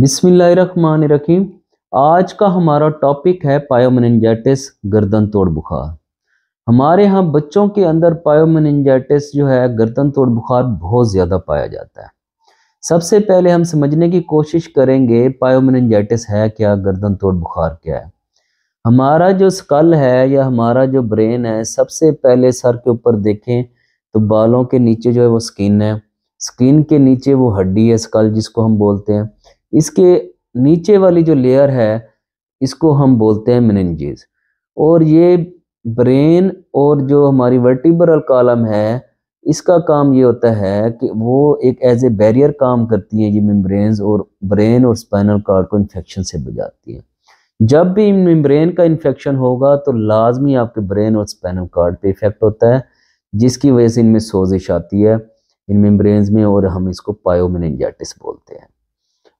बिस्मिल्लाहमान रकीम आज का हमारा टॉपिक है पायोमेनजाइटिस गर्दन तोड़ बुखार हमारे यहाँ बच्चों के अंदर पायोमेनजाइटिस जो है गर्दन तोड़ बुखार बहुत ज़्यादा पाया जाता है सबसे पहले हम समझने की कोशिश करेंगे पायोमेनजाइटिस है क्या गर्दन तोड़ बुखार क्या है हमारा जो स्कल है या हमारा जो ब्रेन है सबसे पहले सर के ऊपर देखें तो बालों के नीचे जो है वो स्किन है स्किन के नीचे वो हड्डी है स्कल जिसको हम बोलते हैं इसके नीचे वाली जो लेयर है इसको हम बोलते हैं मेनेंजेस और ये ब्रेन और जो हमारी वर्टिब्रल कॉलम है इसका काम ये होता है कि वो एक एज ए बैरियर काम करती हैं ये मेम्ब्रेन्स और ब्रेन और स्पाइनल कार्ड को इन्फेक्शन से बचाती हैं जब भी मेम्ब्रेन का इन्फेक्शन होगा तो लाजमी आपके ब्रेन और स्पाइनल कार्ड पे इफेक्ट होता है जिसकी वजह से इनमें सोजिश आती है इन मेम्ब्रेन में और हम इसको पायोमेनेंजाइटिस बोलते हैं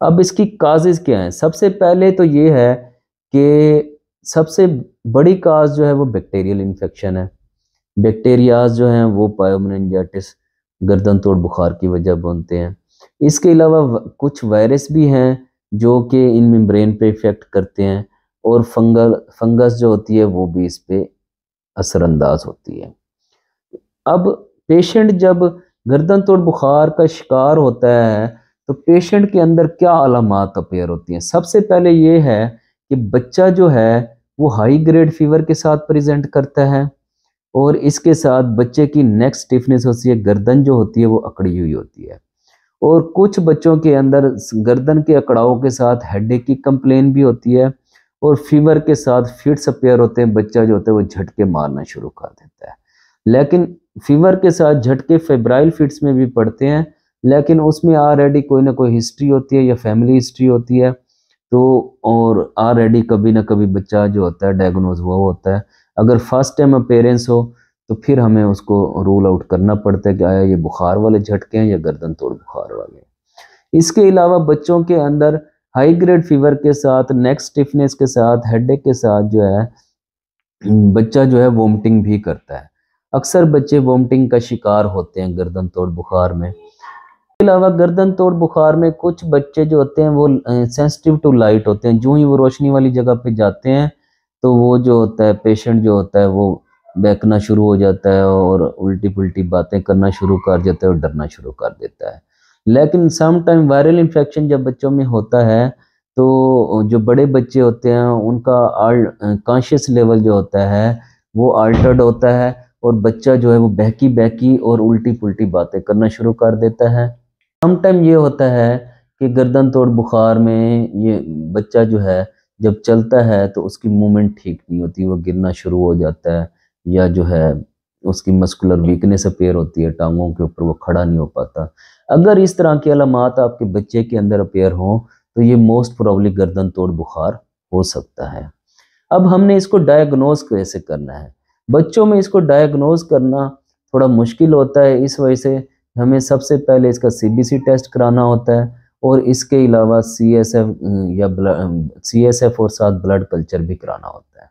अब इसकी काजेज़ क्या हैं सबसे पहले तो ये है कि सबसे बड़ी काज जो है वो बैक्टीरियल इन्फेक्शन है बैक्टीरियाज जो हैं वो पायोमनजाइटिस गर्दन तोड़ बुखार की वजह बनते हैं इसके अलावा कुछ वायरस भी हैं जो कि इन मेम्ब्रेन पे इफेक्ट करते हैं और फंगल फंगस जो होती है वो भी इस पर असरअंदाज होती है अब पेशेंट जब गर्दन तोड़ बुखार का शिकार होता है तो पेशेंट के अंदर क्या अलामत अपेयर होती हैं सबसे पहले ये है कि बच्चा जो है वो हाई ग्रेड फीवर के साथ प्रेजेंट करता है और इसके साथ बच्चे की नेक स्टिफनेस होती है गर्दन जो होती है वो अकड़ी हुई होती है और कुछ बच्चों के अंदर गर्दन के अकड़ाओं के साथ हेडेक की कंप्लेन भी होती है और फीवर के साथ फिट्स अपेयर होते हैं बच्चा जो होता है वो झटके मारना शुरू कर देता है लेकिन फीवर के साथ झटके फेब्राइल फिट्स में भी पड़ते हैं लेकिन उसमें ऑलरेडी कोई ना कोई हिस्ट्री होती है या फैमिली हिस्ट्री होती है तो और ऑलरेडी कभी ना कभी बच्चा जो होता है डायग्नोज हुआ होता है अगर फर्स्ट टाइम पेरेंट्स हो तो फिर हमें उसको रूल आउट करना पड़ता है कि आया ये बुखार वाले झटके हैं या गर्दन तोड़ बुखार वाले हैं इसके अलावा बच्चों के अंदर हाई ग्रेड फीवर के साथ नेक स्टिफनेस के साथ हेडेक के साथ जो है बच्चा जो है वोमिटिंग भी करता है अक्सर बच्चे वोमिटिंग का शिकार होते हैं गर्दन तोड़ बुखार में अलावा गर्दन तोड़ बुखार में कुछ बच्चे जो होते हैं वो सेंसिटिव टू लाइट होते हैं जो ही वो रोशनी वाली जगह पे जाते हैं तो वो जो होता है पेशेंट जो होता है वो बहकना शुरू हो जाता है और उल्टी पुलटी बातें करना शुरू कर देता है और डरना शुरू कर देता है लेकिन सम टाइम वायरल इन्फेक्शन जब बच्चों में होता है तो जो बड़े बच्चे होते हैं उनका कॉन्शियस लेवल जो होता है वो अल्टर्ड होता है और बच्चा जो है वो बहकी बहकी और उल्टी पुल्टी बातें करना शुरू कर देता है सम टाइम ये होता है कि गर्दन तोड़ बुखार में ये बच्चा जो है जब चलता है तो उसकी मूवमेंट ठीक नहीं होती वो गिरना शुरू हो जाता है या जो है उसकी मस्कुलर वीकनेस अपेयर होती है टांगों के ऊपर वो खड़ा नहीं हो पाता अगर इस तरह की अलामत आपके बच्चे के अंदर अपेयर हो तो ये मोस्ट प्रॉब्ली गर्दन तोड़ बुखार हो सकता है अब हमने इसको डायग्नोज कैसे करना है बच्चों में इसको डायग्नोज करना थोड़ा मुश्किल होता है इस वजह से हमें सबसे पहले इसका सीबीसी टेस्ट कराना होता है और इसके अलावा सीएसएफ या सीएसएफ और साथ ब्लड कल्चर भी कराना होता है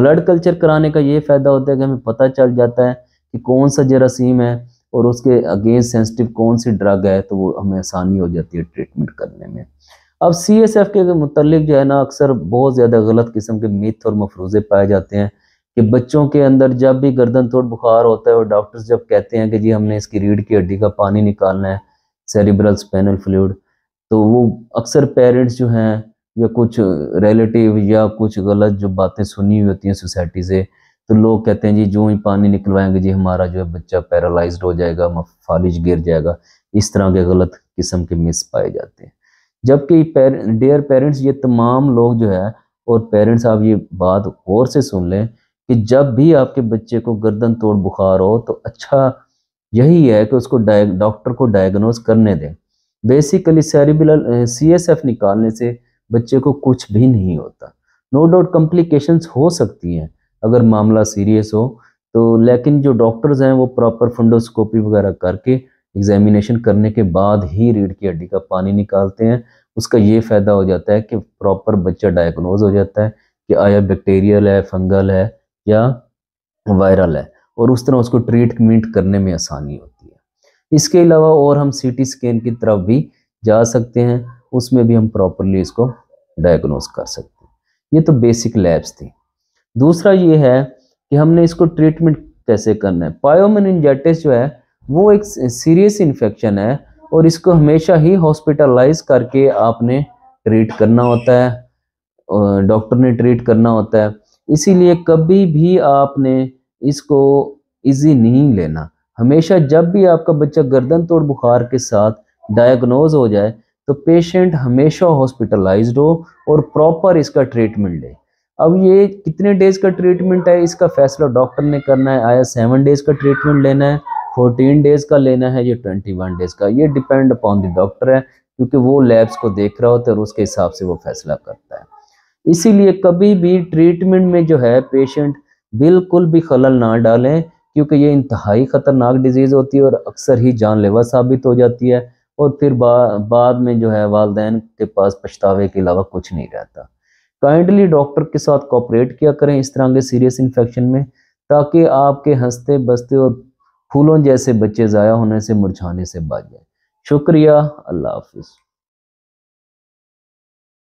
ब्लड कल्चर कराने का ये फ़ायदा होता है कि हमें पता चल जाता है कि कौन सा जरासीम है और उसके अगेंस्ट सेंसिटिव कौन सी ड्रग है तो वो हमें आसानी हो जाती है ट्रीटमेंट करने में अब सी एस एफ के मुतलिक जो है ना अक्सर बहुत ज़्यादा गलत किस्म के मिथ और मफरूज़े पाए जाते हैं कि बच्चों के अंदर जब भी गर्दन थोड़ा बुखार होता है और डॉक्टर्स जब कहते हैं कि जी हमने इसकी रीढ़ की हड्डी का पानी निकालना है सेरिब्रल स्पेनल फ्लूड तो वो अक्सर पेरेंट्स जो हैं या कुछ रिलेटिव या कुछ गलत जो बातें सुनी हुई होती हैं सोसाइटी से तो लोग कहते हैं जी जो ही पानी निकलवाएंगे जी हमारा जो है बच्चा पैरालाइज हो जाएगा फालिज गिर जाएगा इस तरह के गलत किस्म के मिस पाए जाते हैं जबकि पेर, डेयर पेरेंट्स ये तमाम लोग जो है और पेरेंट्स आप ये बात गौर से सुन लें कि जब भी आपके बच्चे को गर्दन तोड़ बुखार हो तो अच्छा यही है कि उसको डॉक्टर को डायग्नोज करने दें basically cerebral C S F निकालने से बच्चे को कुछ भी नहीं होता नो डाउट कॉम्प्लिकेशंस हो सकती हैं अगर मामला सीरियस हो तो लेकिन जो डॉक्टर्स हैं वो प्रॉपर फंडोस्कोपी वगैरह करके एग्जामिनेशन करने के बाद ही रीढ़ की हड्डी का पानी निकालते हैं उसका ये फ़ायदा हो जाता है कि प्रॉपर बच्चा डायग्नोज हो जाता है कि आया बैक्टीरियल है फंगल है या वायरल है और उस तरह उसको ट्रीटमेंट करने में आसानी होती है इसके अलावा और हम सी टी स्कैन की तरफ भी जा सकते हैं उसमें भी हम प्रॉपरली इसको डायग्नोज कर सकते हैं ये तो बेसिक लैब्स थी दूसरा ये है कि हमने इसको ट्रीटमेंट कैसे करना है पायोमिनजाइटिस जो है वो एक सीरियस इन्फेक्शन है और इसको हमेशा ही हॉस्पिटलाइज करके आपने ट्रीट करना होता है डॉक्टर ने ट्रीट करना होता है इसीलिए कभी भी आपने इसको इजी नहीं लेना हमेशा जब भी आपका बच्चा गर्दन तोड़ बुखार के साथ डायग्नोज हो जाए तो पेशेंट हमेशा हॉस्पिटलाइज्ड हो और प्रॉपर इसका ट्रीटमेंट ले अब ये कितने डेज़ का ट्रीटमेंट है इसका फैसला डॉक्टर ने करना है आया सेवन डेज़ का ट्रीटमेंट लेना है फोर्टीन डेज़ का लेना है या ट्वेंटी वन डेज़ का ये डिपेंड अपॉन द डॉक्टर है क्योंकि वो लैब्स को देख रहा होता है और उसके हिसाब से वो फैसला करता है इसीलिए कभी भी ट्रीटमेंट में जो है पेशेंट बिल्कुल भी खलल ना डालें क्योंकि ये इंतहाई ख़तरनाक डिजीज़ होती है और अक्सर ही जानलेवा साबित हो जाती है और फिर बा, बाद में जो है वालदेन के पास पछतावे के अलावा कुछ नहीं रहता काइंडली डॉक्टर के साथ कॉपरेट किया करें इस तरह के सीरियस इन्फेक्शन में ताकि आपके हंसते बसते और फूलों जैसे बच्चे ज़ाया होने से मुरझाने से बच जाए शुक्रिया अल्लाह हाफिज़